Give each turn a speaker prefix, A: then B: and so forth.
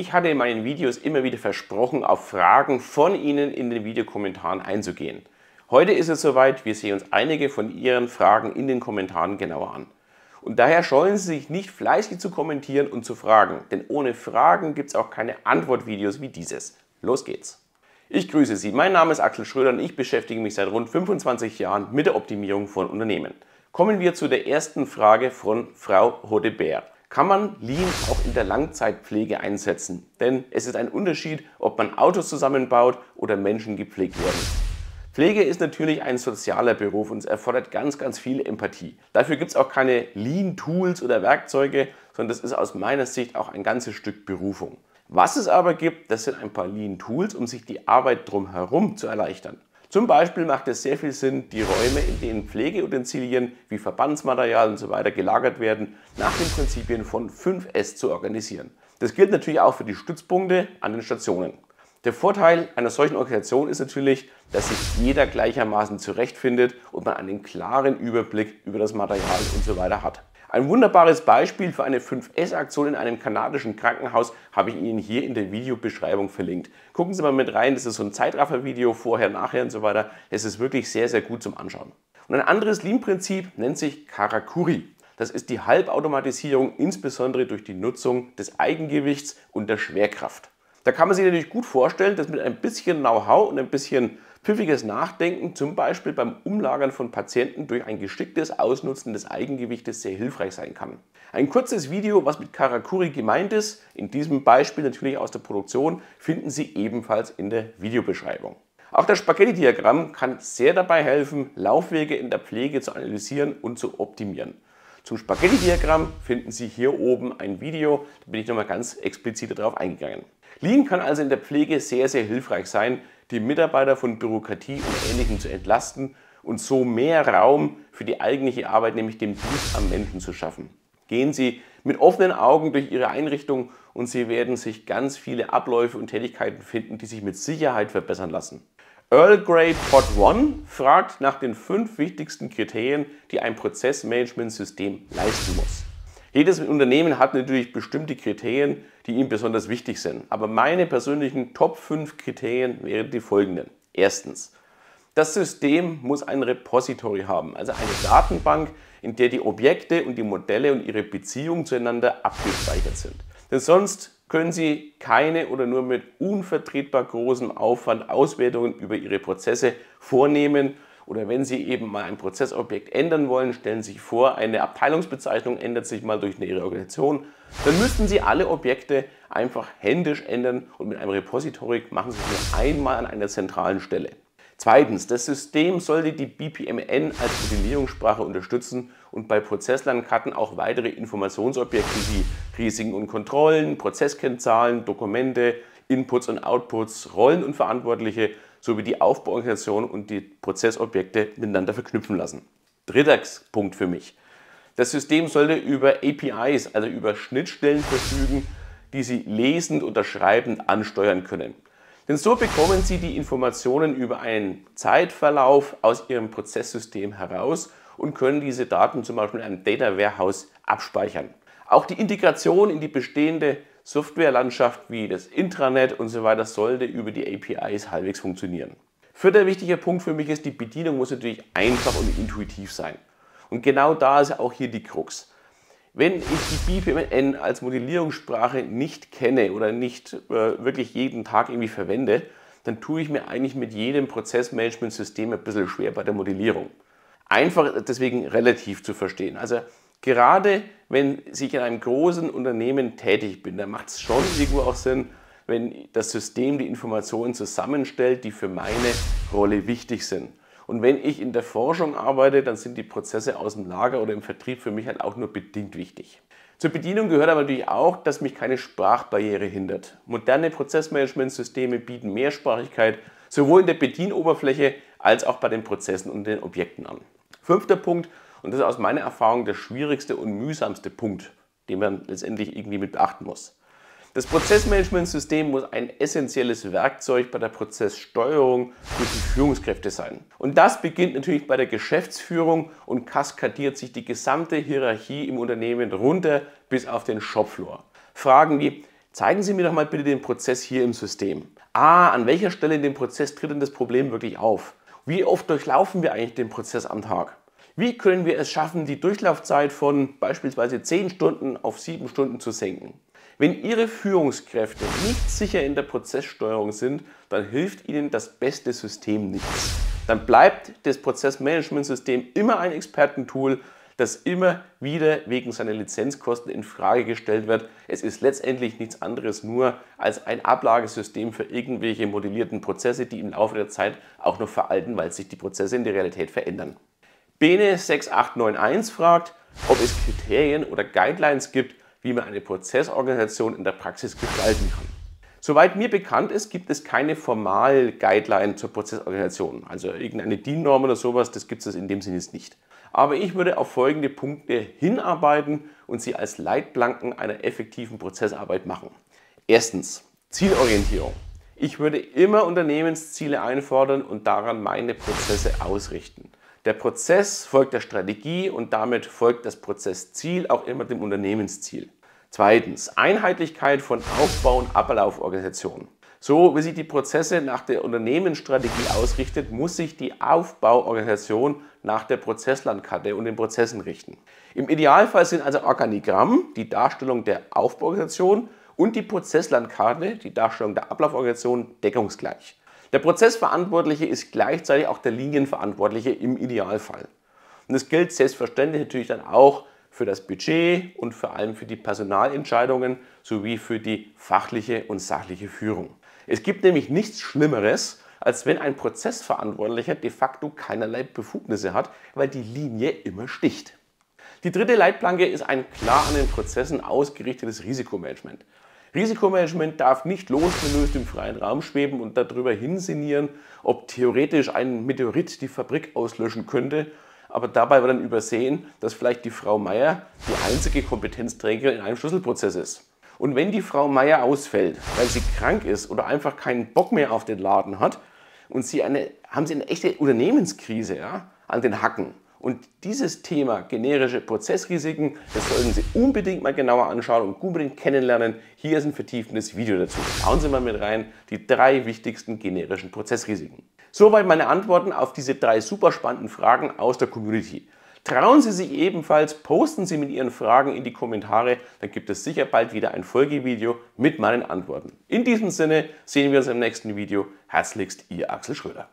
A: Ich hatte in meinen Videos immer wieder versprochen, auf Fragen von Ihnen in den Videokommentaren einzugehen. Heute ist es soweit, wir sehen uns einige von Ihren Fragen in den Kommentaren genauer an. Und daher scheuen Sie sich nicht fleißig zu kommentieren und zu fragen, denn ohne Fragen gibt es auch keine Antwortvideos wie dieses. Los geht's! Ich grüße Sie, mein Name ist Axel Schröder und ich beschäftige mich seit rund 25 Jahren mit der Optimierung von Unternehmen. Kommen wir zu der ersten Frage von Frau Hodebert kann man Lean auch in der Langzeitpflege einsetzen. Denn es ist ein Unterschied, ob man Autos zusammenbaut oder Menschen gepflegt werden. Pflege ist natürlich ein sozialer Beruf und es erfordert ganz, ganz viel Empathie. Dafür gibt es auch keine Lean-Tools oder Werkzeuge, sondern das ist aus meiner Sicht auch ein ganzes Stück Berufung. Was es aber gibt, das sind ein paar Lean-Tools, um sich die Arbeit drumherum zu erleichtern. Zum Beispiel macht es sehr viel Sinn, die Räume, in denen Pflegeutensilien wie Verbandsmaterial und so weiter gelagert werden, nach den Prinzipien von 5S zu organisieren. Das gilt natürlich auch für die Stützpunkte an den Stationen. Der Vorteil einer solchen Organisation ist natürlich, dass sich jeder gleichermaßen zurechtfindet und man einen klaren Überblick über das Material und so weiter hat. Ein wunderbares Beispiel für eine 5S-Aktion in einem kanadischen Krankenhaus habe ich Ihnen hier in der Videobeschreibung verlinkt. Gucken Sie mal mit rein, das ist so ein Zeitraffer-Video, vorher, nachher und so weiter. Es ist wirklich sehr, sehr gut zum Anschauen. Und ein anderes Lean-Prinzip nennt sich Karakuri. Das ist die Halbautomatisierung, insbesondere durch die Nutzung des Eigengewichts und der Schwerkraft. Da kann man sich natürlich gut vorstellen, dass mit ein bisschen Know-how und ein bisschen Pfiffiges Nachdenken, zum Beispiel beim Umlagern von Patienten durch ein geschicktes Ausnutzen des Eigengewichtes, sehr hilfreich sein kann. Ein kurzes Video, was mit Karakuri gemeint ist, in diesem Beispiel natürlich aus der Produktion, finden Sie ebenfalls in der Videobeschreibung. Auch das Spaghetti-Diagramm kann sehr dabei helfen, Laufwege in der Pflege zu analysieren und zu optimieren. Zum Spaghetti-Diagramm finden Sie hier oben ein Video, da bin ich nochmal ganz explizit darauf eingegangen. Lean kann also in der Pflege sehr, sehr hilfreich sein, die Mitarbeiter von Bürokratie und Ähnlichem zu entlasten und so mehr Raum für die eigentliche Arbeit, nämlich dem Dienst am Menschen zu schaffen. Gehen Sie mit offenen Augen durch Ihre Einrichtung und Sie werden sich ganz viele Abläufe und Tätigkeiten finden, die sich mit Sicherheit verbessern lassen. Earl Grey Pod One fragt nach den fünf wichtigsten Kriterien, die ein Prozessmanagementsystem leisten muss. Jedes Unternehmen hat natürlich bestimmte Kriterien, die ihm besonders wichtig sind. Aber meine persönlichen Top 5 Kriterien wären die folgenden. Erstens, das System muss ein Repository haben, also eine Datenbank, in der die Objekte und die Modelle und ihre Beziehungen zueinander abgespeichert sind. Denn sonst können Sie keine oder nur mit unvertretbar großem Aufwand Auswertungen über Ihre Prozesse vornehmen. Oder wenn Sie eben mal ein Prozessobjekt ändern wollen, stellen Sie sich vor, eine Abteilungsbezeichnung ändert sich mal durch eine Reorganisation, dann müssten Sie alle Objekte einfach händisch ändern und mit einem Repository machen Sie es nur einmal an einer zentralen Stelle. Zweitens, das System sollte die BPMN als Modellierungssprache unterstützen und bei Prozesslandkarten auch weitere Informationsobjekte wie Risiken und Kontrollen, Prozesskennzahlen, Dokumente, Inputs und Outputs, Rollen und Verantwortliche sowie die Aufbauorganisation und die Prozessobjekte miteinander verknüpfen lassen. Dritter Punkt für mich. Das System sollte über APIs, also über Schnittstellen verfügen, die Sie lesend oder schreibend ansteuern können. Denn so bekommen Sie die Informationen über einen Zeitverlauf aus Ihrem Prozesssystem heraus und können diese Daten zum Beispiel in einem Data Warehouse abspeichern. Auch die Integration in die bestehende Softwarelandschaft wie das Intranet und so weiter sollte über die APIs halbwegs funktionieren. Vierter wichtiger Punkt für mich ist, die Bedienung muss natürlich einfach und intuitiv sein. Und genau da ist auch hier die Krux. Wenn ich die BPMN als Modellierungssprache nicht kenne oder nicht äh, wirklich jeden Tag irgendwie verwende, dann tue ich mir eigentlich mit jedem Prozessmanagementsystem ein bisschen schwer bei der Modellierung. Einfach deswegen relativ zu verstehen. Also gerade wenn ich in einem großen Unternehmen tätig bin, dann macht es schon irgendwo auch Sinn, wenn das System die Informationen zusammenstellt, die für meine Rolle wichtig sind. Und wenn ich in der Forschung arbeite, dann sind die Prozesse aus dem Lager oder im Vertrieb für mich halt auch nur bedingt wichtig. Zur Bedienung gehört aber natürlich auch, dass mich keine Sprachbarriere hindert. Moderne Prozessmanagementsysteme bieten Mehrsprachigkeit sowohl in der Bedienoberfläche als auch bei den Prozessen und den Objekten an. Fünfter Punkt, und das ist aus meiner Erfahrung der schwierigste und mühsamste Punkt, den man letztendlich irgendwie mit beachten muss. Das Prozessmanagementsystem muss ein essentielles Werkzeug bei der Prozesssteuerung durch die Führungskräfte sein. Und das beginnt natürlich bei der Geschäftsführung und kaskadiert sich die gesamte Hierarchie im Unternehmen runter bis auf den Shopfloor. Fragen wie, zeigen Sie mir doch mal bitte den Prozess hier im System. Ah, an welcher Stelle in dem Prozess tritt denn das Problem wirklich auf? Wie oft durchlaufen wir eigentlich den Prozess am Tag? Wie können wir es schaffen, die Durchlaufzeit von beispielsweise 10 Stunden auf 7 Stunden zu senken? Wenn Ihre Führungskräfte nicht sicher in der Prozesssteuerung sind, dann hilft Ihnen das beste System nichts. Dann bleibt das Prozessmanagementsystem immer ein Expertentool, das immer wieder wegen seiner Lizenzkosten in Frage gestellt wird. Es ist letztendlich nichts anderes nur als ein Ablagesystem für irgendwelche modellierten Prozesse, die im Laufe der Zeit auch noch veralten, weil sich die Prozesse in der Realität verändern. Bene 6891 fragt, ob es Kriterien oder Guidelines gibt, wie man eine Prozessorganisation in der Praxis gestalten kann. Soweit mir bekannt ist, gibt es keine formalen Guideline zur Prozessorganisation, also irgendeine DIN-Norm oder sowas, das gibt es in dem Sinne nicht. Aber ich würde auf folgende Punkte hinarbeiten und sie als Leitplanken einer effektiven Prozessarbeit machen. Erstens, Zielorientierung. Ich würde immer Unternehmensziele einfordern und daran meine Prozesse ausrichten. Der Prozess folgt der Strategie und damit folgt das Prozessziel auch immer dem Unternehmensziel. Zweitens, Einheitlichkeit von Aufbau- und Ablauforganisationen. So wie sich die Prozesse nach der Unternehmensstrategie ausrichtet, muss sich die Aufbauorganisation nach der Prozesslandkarte und den Prozessen richten. Im Idealfall sind also Organigramm die Darstellung der Aufbauorganisation und die Prozesslandkarte, die Darstellung der Ablauforganisation, deckungsgleich. Der Prozessverantwortliche ist gleichzeitig auch der Linienverantwortliche im Idealfall. Und das gilt selbstverständlich natürlich dann auch für das Budget und vor allem für die Personalentscheidungen sowie für die fachliche und sachliche Führung. Es gibt nämlich nichts Schlimmeres, als wenn ein Prozessverantwortlicher de facto keinerlei Befugnisse hat, weil die Linie immer sticht. Die dritte Leitplanke ist ein klar an den Prozessen ausgerichtetes Risikomanagement. Risikomanagement darf nicht losgelöst im freien Raum schweben und darüber hinsinieren, ob theoretisch ein Meteorit die Fabrik auslöschen könnte, aber dabei wird dann übersehen, dass vielleicht die Frau Meier die einzige Kompetenzträgerin in einem Schlüsselprozess ist. Und wenn die Frau Meier ausfällt, weil sie krank ist oder einfach keinen Bock mehr auf den Laden hat und sie eine, haben sie eine echte Unternehmenskrise ja, an den Hacken, und dieses Thema generische Prozessrisiken, das sollten Sie unbedingt mal genauer anschauen und unbedingt kennenlernen. Hier ist ein vertiefendes Video dazu. Schauen Sie mal mit rein, die drei wichtigsten generischen Prozessrisiken. Soweit meine Antworten auf diese drei super spannenden Fragen aus der Community. Trauen Sie sich ebenfalls, posten Sie mit Ihren Fragen in die Kommentare, dann gibt es sicher bald wieder ein Folgevideo mit meinen Antworten. In diesem Sinne sehen wir uns im nächsten Video. Herzlichst, Ihr Axel Schröder.